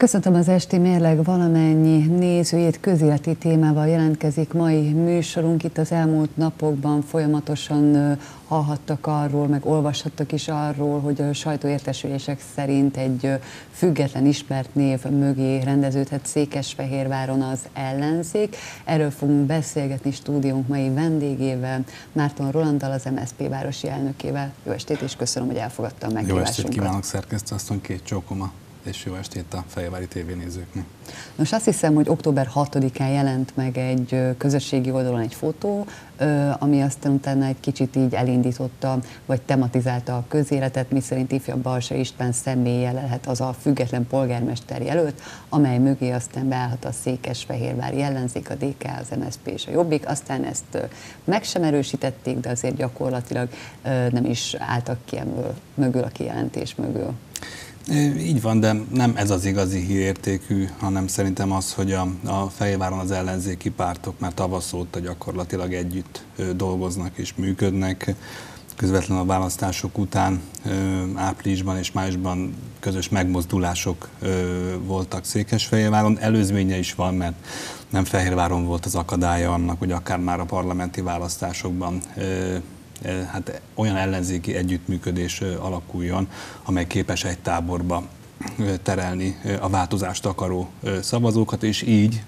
Köszöntöm az esti mérleg valamennyi nézőjét, közéleti témával jelentkezik mai műsorunk. Itt az elmúlt napokban folyamatosan hallhattak arról, meg olvashattak is arról, hogy a sajtóértesülések szerint egy független ismert név mögé rendeződhet Székesfehérváron az ellenzék. Erről fogunk beszélgetni stúdiónk mai vendégével, Márton Rolanddal, az MSZP városi elnökével. Jó estét, és köszönöm, hogy elfogadta a meghívásunkat. Jó estét kívánok, szerkesztő, aztán két csókoma és jó estét a Fejvári tévénézőknek. Nos, azt hiszem, hogy október 6-án jelent meg egy közösségi oldalon egy fotó, ami aztán utána egy kicsit így elindította, vagy tematizálta a közéletet, miszerint ifjabb Balsa István személye lehet az a független polgármester jelölt, amely mögé aztán beállhat a Székesfehérvár ellenzék, a DK, az MSZP és a Jobbik. Aztán ezt meg sem erősítették, de azért gyakorlatilag nem is álltak ki mögül a kijelentés mögül. Így van, de nem ez az igazi hírértékű, hanem szerintem az, hogy a, a Fejváron az ellenzéki pártok már tavasz óta gyakorlatilag együtt dolgoznak és működnek. Közvetlenül a választások után áprilisban és májusban közös megmozdulások voltak Székesfehérváron. Előzménye is van, mert nem Fehérváron volt az akadálya annak, hogy akár már a parlamenti választásokban hát olyan ellenzéki együttműködés alakuljon, amely képes egy táborba terelni a változást akaró szavazókat, és így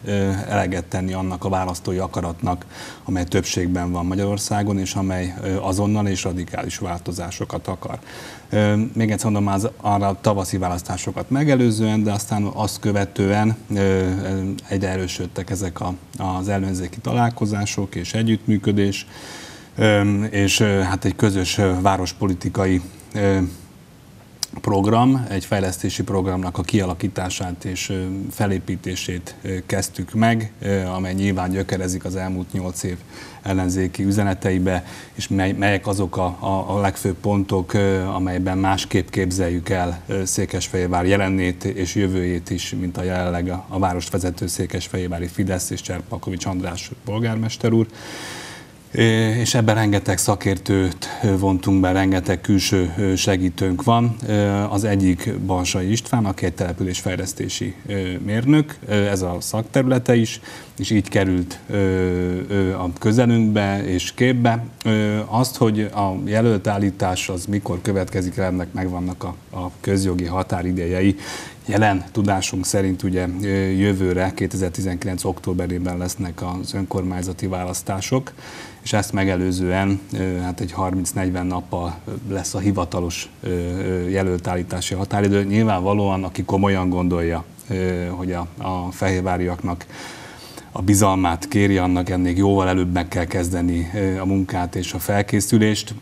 eleget tenni annak a választói akaratnak, amely többségben van Magyarországon, és amely azonnal és radikális változásokat akar. Még egyszer mondom, az arra a tavaszi választásokat megelőzően, de aztán azt követően egyre erősödtek ezek az ellenzéki találkozások és együttműködés, és hát egy közös várospolitikai program, egy fejlesztési programnak a kialakítását és felépítését kezdtük meg, amely nyilván gyökerezik az elmúlt nyolc év ellenzéki üzeneteibe, és melyek azok a, a, a legfőbb pontok, amelyben másképp képzeljük el Székesfehérvár jelenét és jövőjét is, mint a jelenleg a, a várost vezető Székesfehérvári Fidesz és Cserpakovics András polgármester úr és ebben rengeteg szakértőt vontunk be, rengeteg külső segítőnk van. Az egyik Balsai István, aki egy településfejlesztési mérnök, ez a szakterülete is, és így került a közelünkbe és képbe. azt, hogy a jelölt állítás az mikor következik, ennek megvannak a, a közjogi határidejei. Jelen tudásunk szerint ugye jövőre, 2019. októberében lesznek az önkormányzati választások, és ezt megelőzően hát egy 30-40 nappal lesz a hivatalos jelöltállítási határidő. Nyilvánvalóan, aki komolyan gondolja, hogy a, a fehérváriaknak a bizalmát kéri, annak ennél jóval előbb meg kell kezdeni a munkát és a felkészülést.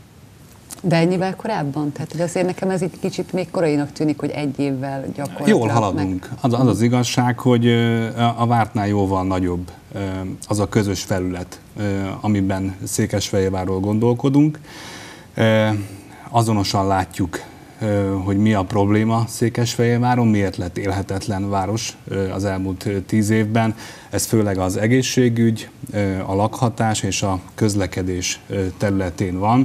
De ennyivel korábban? Tehát hogy azért nekem ez egy kicsit még korainak tűnik, hogy egy évvel gyakorlatilag. Jól haladunk. Meg. Az, az mhm. az igazság, hogy a vártnál jóval nagyobb az a közös felület, amiben Székesfehérvárról gondolkodunk. Azonosan látjuk hogy mi a probléma Székesfehérváron, miért lett élhetetlen város az elmúlt tíz évben. Ez főleg az egészségügy, a lakhatás és a közlekedés területén van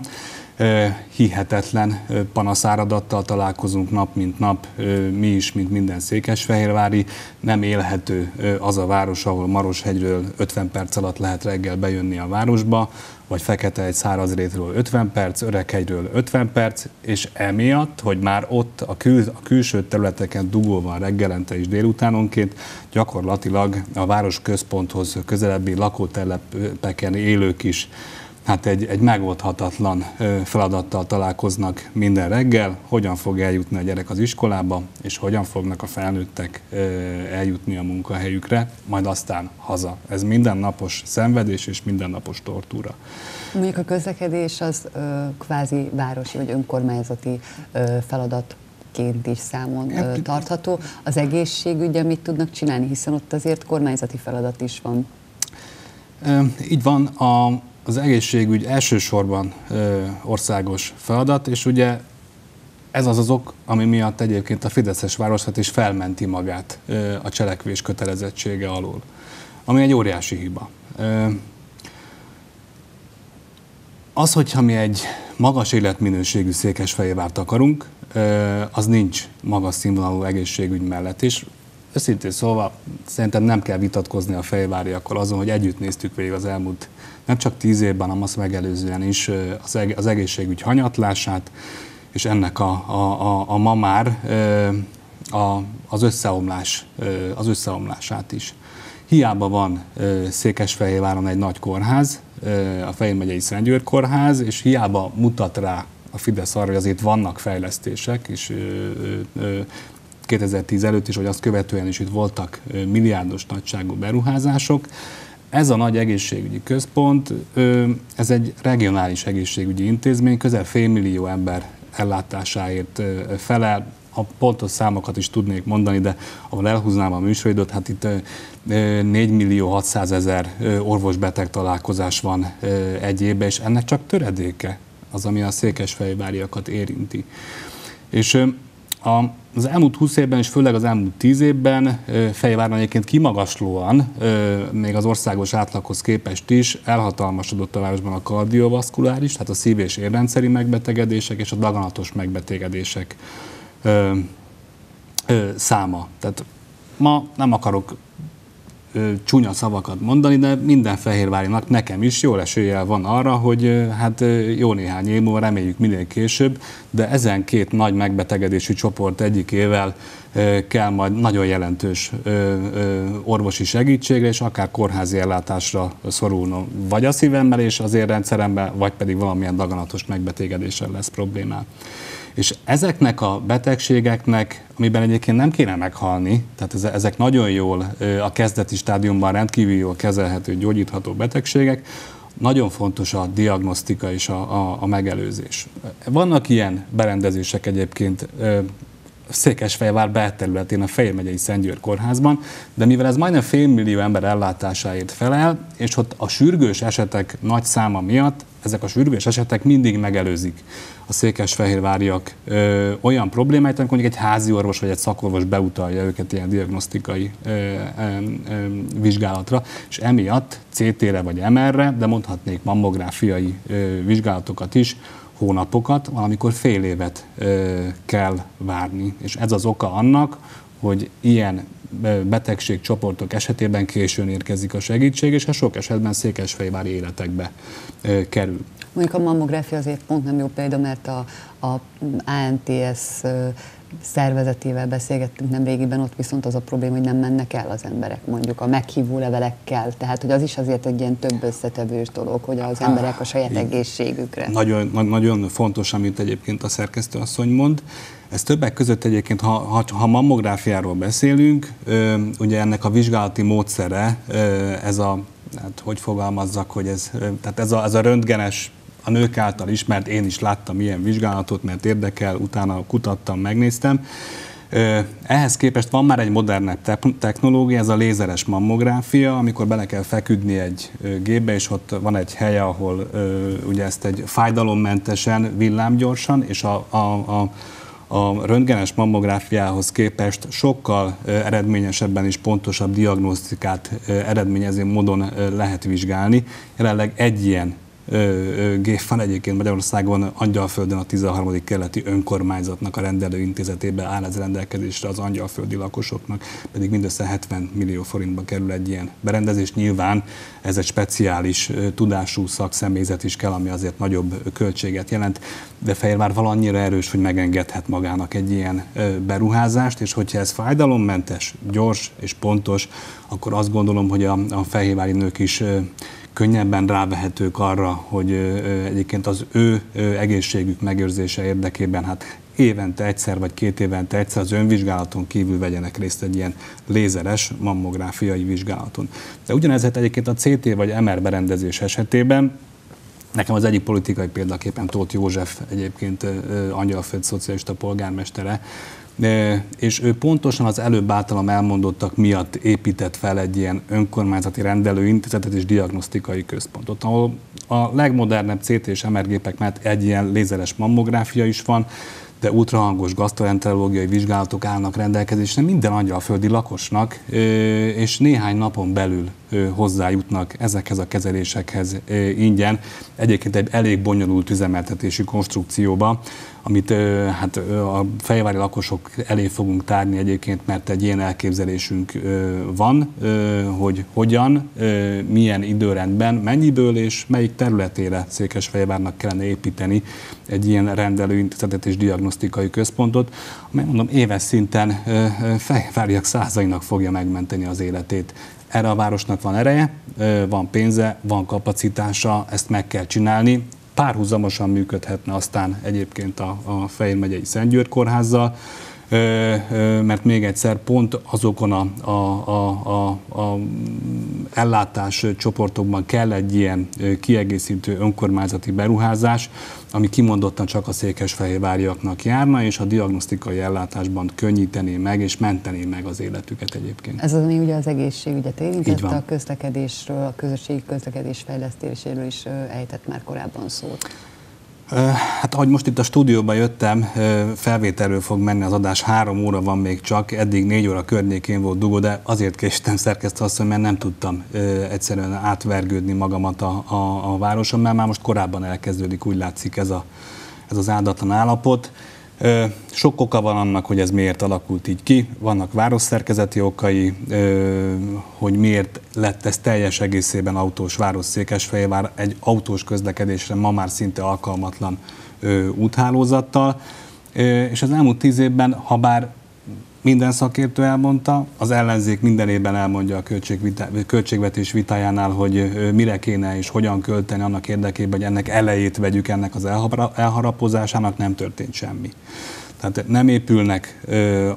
hihetetlen panaszáradattal találkozunk nap, mint nap, mi is, mint minden székesfehérvári. Nem élhető az a város, ahol Maroshegyről 50 perc alatt lehet reggel bejönni a városba, vagy Fekete egy szárazrétről 50 perc, Öreghegyről 50 perc, és emiatt, hogy már ott a, kül, a külső területeken dugó van reggelente és délutánonként, gyakorlatilag a város központhoz közelebbi lakótelepeken élők is hát egy, egy megoldhatatlan feladattal találkoznak minden reggel, hogyan fog eljutni a gyerek az iskolába, és hogyan fognak a felnőttek eljutni a munkahelyükre, majd aztán haza. Ez mindennapos szenvedés és mindennapos tortúra. Mondjuk a közlekedés az ö, kvázi városi vagy önkormányzati ö, feladat ként is számon ö, hát- tartható. Az egészségügy, mit tudnak csinálni, hiszen ott azért kormányzati feladat is van. Ö, így van, a, az egészségügy elsősorban ö, országos feladat, és ugye ez az az ok, ami miatt egyébként a Fideszes városhat is felmenti magát ö, a cselekvés kötelezettsége alól, ami egy óriási hiba. Ö, az, hogyha mi egy magas életminőségű Székesfehérvárt akarunk, az nincs magas színvonalú egészségügy mellett, és Összintén szóval, szerintem nem kell vitatkozni a fejváriakkal azon, hogy együtt néztük végig az elmúlt nem csak tíz évben, hanem azt megelőzően is az egészségügy hanyatlását, és ennek a, a, a, a ma már a, az, összeomlás, az összeomlását is. Hiába van Székesfehérváron egy nagy kórház, a Fején megyei Szentgyőr kórház, és hiába mutat rá a Fidesz arra, hogy azért vannak fejlesztések, és 2010 előtt is, vagy azt követően is itt voltak milliárdos nagyságú beruházások. Ez a nagy egészségügyi központ, ez egy regionális egészségügyi intézmény, közel félmillió ember ellátásáért felel, a pontos számokat is tudnék mondani, de ahol elhúznám a műsoridot. hát itt 4 millió 600 ezer orvosbeteg találkozás van egy évben, és ennek csak töredéke az, ami a székesfehérváriakat érinti. És a, az elmúlt 20 évben és főleg az elmúlt 10 évben Fejváron egyébként kimagaslóan, még az országos átlaghoz képest is elhatalmasodott a városban a kardiovaszkuláris, tehát a szív- és érrendszeri megbetegedések és a daganatos megbetegedések száma. Tehát ma nem akarok ö, csúnya szavakat mondani, de minden fehérvárinak, nekem is jó esélye van arra, hogy ö, hát ö, jó néhány év múlva, reméljük minél később, de ezen két nagy megbetegedési csoport egyikével ö, kell majd nagyon jelentős ö, ö, orvosi segítségre, és akár kórházi ellátásra szorulnom. Vagy a szívemmel és az érrendszeremben, vagy pedig valamilyen daganatos megbetegedéssel lesz problémám. És ezeknek a betegségeknek, amiben egyébként nem kéne meghalni, tehát ezek nagyon jól a kezdeti stádiumban rendkívül jól kezelhető, gyógyítható betegségek, nagyon fontos a diagnosztika és a, a, a megelőzés. Vannak ilyen berendezések egyébként Székesfehérvár belterületén, a Fejér megyei Szentgyőr kórházban, de mivel ez majdnem félmillió ember ellátásáért felel, és ott a sürgős esetek nagy száma miatt ezek a sürgős esetek mindig megelőzik a székesfehérváriak ö, olyan problémáit, amikor mondjuk egy házi orvos vagy egy szakorvos beutalja őket ilyen diagnosztikai ö, ö, ö, vizsgálatra, és emiatt CT-re vagy MR-re, de mondhatnék mammográfiai ö, vizsgálatokat is, hónapokat, valamikor fél évet ö, kell várni. És ez az oka annak, hogy ilyen betegségcsoportok esetében későn érkezik a segítség, és a sok esetben székesfehérvári életekbe kerül. Mondjuk a mammográfia azért pont nem jó példa, mert a, a ANTS szervezetével beszélgettünk nem régiben, ott viszont az a probléma, hogy nem mennek el az emberek mondjuk a meghívó levelekkel. Tehát, hogy az is azért egy ilyen több összetevős dolog, hogy az emberek a saját egészségükre. Nagyon, nagyon fontos, amit egyébként a szerkesztő asszony mond, ez többek között egyébként, ha, ha, ha mammográfiáról beszélünk, ö, ugye ennek a vizsgálati módszere, ö, ez a, hát hogy fogalmazzak, hogy ez, ö, tehát ez a, ez a röntgenes a nők által ismert, én is láttam ilyen vizsgálatot, mert érdekel, utána kutattam, megnéztem. Ehhez képest van már egy modernebb technológia, ez a lézeres mammográfia, amikor bele kell feküdni egy gépbe, és ott van egy hely, ahol ugye ezt egy fájdalommentesen, villámgyorsan, és a, a, a a röntgenes mammográfiához képest sokkal eredményesebben és pontosabb diagnosztikát eredményező módon lehet vizsgálni. Jelenleg egy ilyen gép van egyébként Magyarországon, Angyalföldön a 13. keleti önkormányzatnak a rendelőintézetébe áll ez rendelkezésre az angyalföldi lakosoknak, pedig mindössze 70 millió forintba kerül egy ilyen berendezés. Nyilván ez egy speciális tudású szakszemélyzet is kell, ami azért nagyobb költséget jelent, de Fehérvár valannyira erős, hogy megengedhet magának egy ilyen beruházást, és hogyha ez fájdalommentes, gyors és pontos, akkor azt gondolom, hogy a, a fehérvári nők is könnyebben rávehetők arra, hogy egyébként az ő egészségük megőrzése érdekében hát évente egyszer vagy két évente egyszer az önvizsgálaton kívül vegyenek részt egy ilyen lézeres mammográfiai vizsgálaton. De ugyanezhet egyébként a CT vagy MR berendezés esetében Nekem az egyik politikai példaképpen Tóth József, egyébként Angyalföld szocialista polgármestere, és ő pontosan az előbb általam elmondottak miatt épített fel egy ilyen önkormányzati rendelőintézetet és diagnosztikai központot, ahol a legmodernebb CT és MR gépek mellett egy ilyen lézeres mammográfia is van, de ultrahangos gasztroenterológiai vizsgálatok állnak rendelkezésre minden angyalföldi lakosnak, és néhány napon belül hozzájutnak ezekhez a kezelésekhez ingyen. Egyébként egy elég bonyolult üzemeltetési konstrukcióba, amit hát a fejvári lakosok elé fogunk tárni egyébként, mert egy ilyen elképzelésünk van, hogy hogyan, milyen időrendben, mennyiből és melyik területére Székesfehérvárnak kellene építeni egy ilyen rendelőintézetet és diagnosztikai központot, amely mondom éves szinten fejváriak százainak fogja megmenteni az életét erre a városnak van ereje, van pénze, van kapacitása, ezt meg kell csinálni. Párhuzamosan működhetne aztán egyébként a, a Fehér megyei Szentgyőr kórházzal, mert még egyszer pont azokon a, a, a, a ellátás csoportokban kell egy ilyen kiegészítő önkormányzati beruházás, ami kimondottan csak a székesfehérváriaknak járna, és a diagnosztikai ellátásban könnyítené meg és mentené meg az életüket egyébként. Ez az, ami ugye az egészségügyet érintette, a közlekedésről, a közösségi közlekedés fejlesztéséről is ejtett már korábban szót. Hát ahogy most itt a stúdióba jöttem, felvételről fog menni az adás, három óra van még csak, eddig négy óra környékén volt dugó, de azért késtem szerkesztő asszony, mert nem tudtam egyszerűen átvergődni magamat a, a, a városon, mert már most korábban elkezdődik, úgy látszik ez, a, ez az áldatlan állapot. Sok oka van annak, hogy ez miért alakult így ki, vannak városszerkezeti okai, hogy miért lett ez teljes egészében autós város Székesfehérvár egy autós közlekedésre ma már szinte alkalmatlan úthálózattal, és az elmúlt tíz évben, ha bár minden szakértő elmondta, az ellenzék minden évben elmondja a költségvetés vitájánál, hogy mire kéne és hogyan költeni annak érdekében, hogy ennek elejét vegyük ennek az elharapozásának, nem történt semmi. Tehát nem épülnek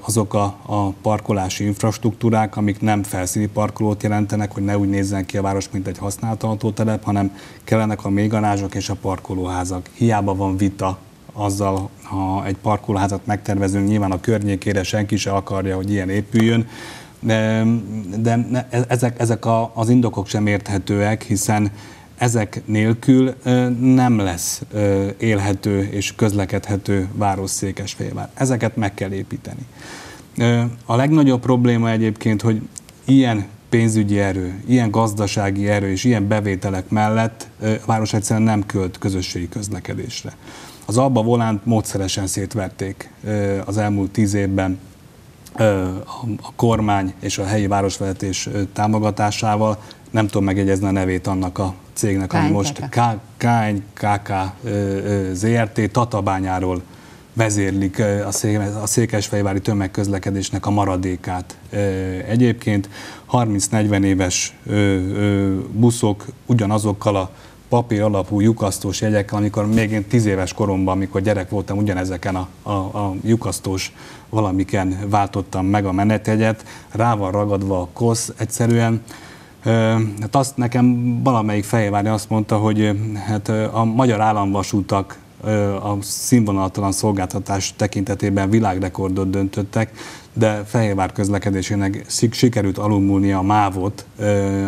azok a, a parkolási infrastruktúrák, amik nem felszíni parkolót jelentenek, hogy ne úgy nézzen ki a város, mint egy használható telep, hanem kellenek a méganázsok és a parkolóházak. Hiába van vita azzal, ha egy parkolóházat megtervezünk, nyilván a környékére senki se akarja, hogy ilyen épüljön, de, de e, ezek, ezek a, az indokok sem érthetőek, hiszen ezek nélkül nem lesz élhető és közlekedhető város Székesfehérvár. Ezeket meg kell építeni. A legnagyobb probléma egyébként, hogy ilyen pénzügyi erő, ilyen gazdasági erő és ilyen bevételek mellett a város egyszerűen nem költ közösségi közlekedésre. Az Alba volánt módszeresen szétverték az elmúlt tíz évben a kormány és a helyi városvezetés támogatásával. Nem tudom megjegyezni a nevét annak a cégnek, ami most KNKK ZRT Tatabányáról vezérlik a székesfehérvári tömegközlekedésnek a maradékát. Egyébként 30-40 éves buszok ugyanazokkal a papír alapú lyukasztós jegyekkel, amikor még én tíz éves koromban, amikor gyerek voltam, ugyanezeken a, a, a lyukasztós valamiken váltottam meg a menetjegyet, rá van ragadva a kosz egyszerűen. Hát azt nekem valamelyik Fehérvári azt mondta, hogy hát a magyar államvasútak a színvonalatlan szolgáltatás tekintetében világrekordot döntöttek, de Fehérvár közlekedésének sikerült alulmúlnia a mávot,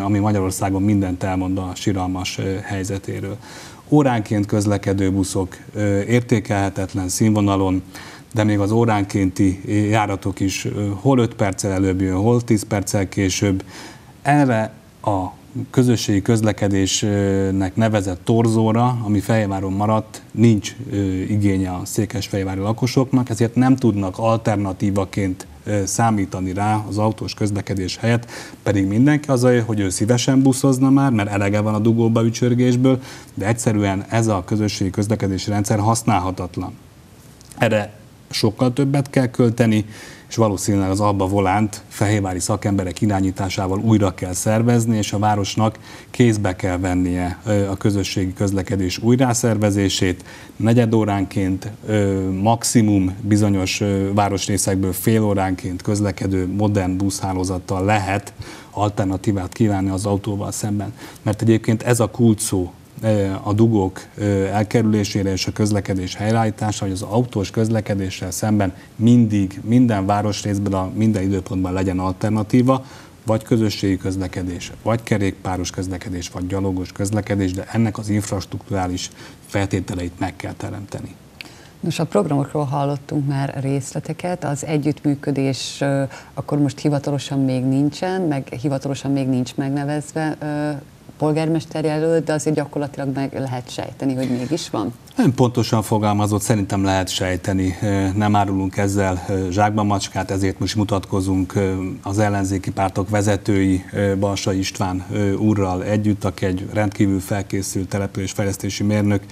ami Magyarországon mindent elmond a siralmas helyzetéről. Óránként közlekedő buszok értékelhetetlen színvonalon, de még az óránkénti járatok is hol 5 perccel előbb jön, hol 10 perccel később. Erre a közösségi közlekedésnek nevezett torzóra, ami fejváron maradt, nincs igénye a székesfejvári lakosoknak, ezért nem tudnak alternatívaként számítani rá az autós közlekedés helyett, pedig mindenki az, hogy ő szívesen buszozna már, mert elege van a dugóba ücsörgésből, de egyszerűen ez a közösségi közlekedési rendszer használhatatlan. Erre sokkal többet kell költeni, és valószínűleg az Alba Volánt fehérvári szakemberek irányításával újra kell szervezni, és a városnak kézbe kell vennie a közösségi közlekedés újrászervezését, negyed óránként, maximum bizonyos városrészekből fél óránként közlekedő modern buszhálózattal lehet alternatívát kívánni az autóval szemben. Mert egyébként ez a kulcs a dugók elkerülésére és a közlekedés helyreállítása, hogy az autós közlekedéssel szemben mindig, minden városrészben, a minden időpontban legyen alternatíva, vagy közösségi közlekedés, vagy kerékpáros közlekedés, vagy gyalogos közlekedés, de ennek az infrastruktúrális feltételeit meg kell teremteni. Nos, a programokról hallottunk már részleteket, az együttműködés akkor most hivatalosan még nincsen, meg hivatalosan még nincs megnevezve polgármester jelölt, de azért gyakorlatilag meg lehet sejteni, hogy mégis van. Nem pontosan fogalmazott, szerintem lehet sejteni. Nem árulunk ezzel zsákban macskát, ezért most mutatkozunk az ellenzéki pártok vezetői Balsa István úrral együtt, aki egy rendkívül felkészült településfejlesztési mérnök,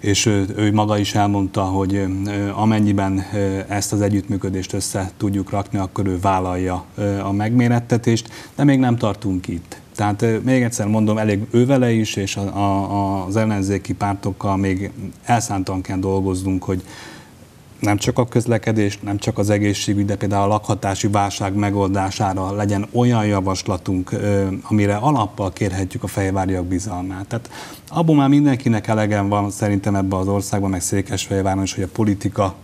és ő maga is elmondta, hogy amennyiben ezt az együttműködést össze tudjuk rakni, akkor ő vállalja a megmérettetést, de még nem tartunk itt. Tehát még egyszer mondom, elég ővele is, és a, a, az ellenzéki pártokkal még elszántan kell dolgoznunk, hogy nem csak a közlekedés, nem csak az egészségügy, de például a lakhatási válság megoldására legyen olyan javaslatunk, amire alappal kérhetjük a fejváriak bizalmát. Tehát abban már mindenkinek elegen van szerintem ebben az országban, meg Székesfehérváron is, hogy a politika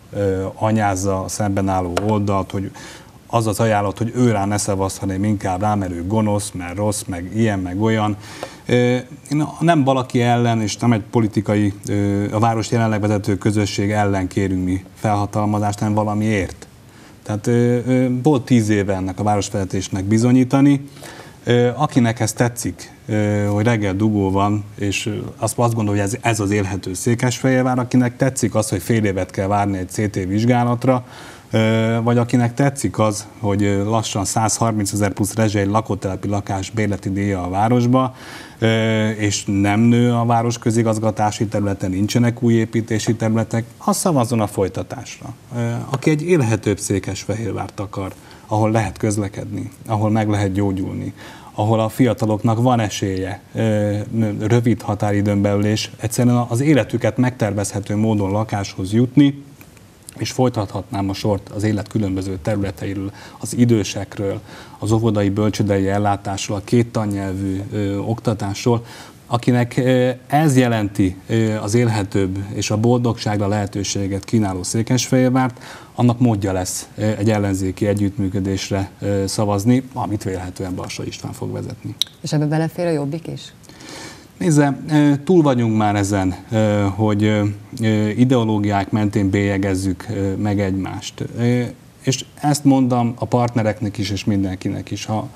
anyázza a szemben álló oldalt, hogy az az ajánlat, hogy ő rá ne szavaz, hanem inkább rá, mert ő gonosz, mert rossz, meg ilyen, meg olyan. Nem valaki ellen, és nem egy politikai, a város jelenleg vezető közösség ellen kérünk mi felhatalmazást, hanem valamiért. Tehát volt tíz éve ennek a városvezetésnek bizonyítani, Akinek ez tetszik, hogy reggel dugó van, és azt, azt gondolom, hogy ez, ez az élhető Székesfehérvár, akinek tetszik az, hogy fél évet kell várni egy CT vizsgálatra, vagy akinek tetszik az, hogy lassan 130 ezer plusz rezsely lakótelepi lakás bérleti díja a városba, és nem nő a város közigazgatási területen, nincsenek új építési területek, az szavazzon a folytatásra. Aki egy élhetőbb Székesfehérvárt akar, ahol lehet közlekedni, ahol meg lehet gyógyulni, ahol a fiataloknak van esélye rövid határidőn belül, és egyszerűen az életüket megtervezhető módon lakáshoz jutni, és folytathatnám a sort az élet különböző területeiről, az idősekről, az óvodai bölcsödei ellátásról, a két tannyelvű ö, oktatásról, akinek ez jelenti az élhetőbb és a boldogságra lehetőséget kínáló Székesfehérvárt, annak módja lesz egy ellenzéki együttműködésre szavazni, amit vélhetően Balsa István fog vezetni. És ebbe belefér a Jobbik is? Nézze, túl vagyunk már ezen, hogy ideológiák mentén bélyegezzük meg egymást. És ezt mondom a partnereknek is, és mindenkinek is. Ha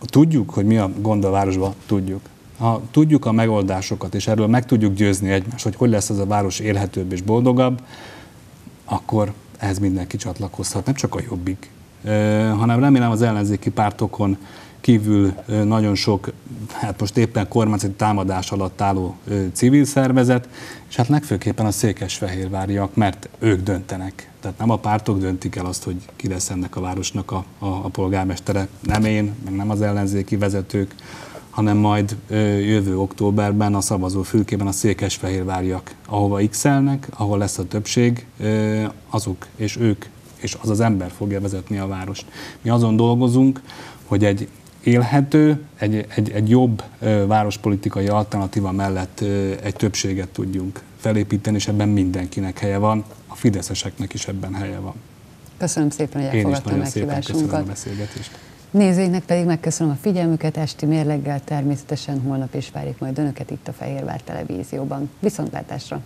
tudjuk, hogy mi a gond a városban, tudjuk. Ha tudjuk a megoldásokat, és erről meg tudjuk győzni egymást, hogy hogy lesz ez a város élhetőbb és boldogabb, akkor ehhez mindenki csatlakozhat, nem csak a jobbik, hanem remélem az ellenzéki pártokon kívül nagyon sok, hát most éppen kormányzati támadás alatt álló civil szervezet, és hát legfőképpen a székesfehérváriak, mert ők döntenek. Tehát nem a pártok döntik el azt, hogy ki lesz ennek a városnak a, a, a polgármestere. Nem én, meg nem az ellenzéki vezetők, hanem majd jövő októberben a szavazó fülkében a székesfehérváriak, ahova x ahol lesz a többség, azok és ők és az az ember fogja vezetni a várost. Mi azon dolgozunk, hogy egy élhető, egy, egy, egy jobb várospolitikai alternatíva mellett egy többséget tudjunk felépíteni, és ebben mindenkinek helye van, a fideszeseknek is ebben helye van. Köszönöm szépen, hogy elfogadta a meghívásunkat. a beszélgetést. Nézőinknek pedig megköszönöm a figyelmüket, esti mérleggel természetesen holnap is várjuk majd Önöket itt a Fehérvár Televízióban. Viszontlátásra!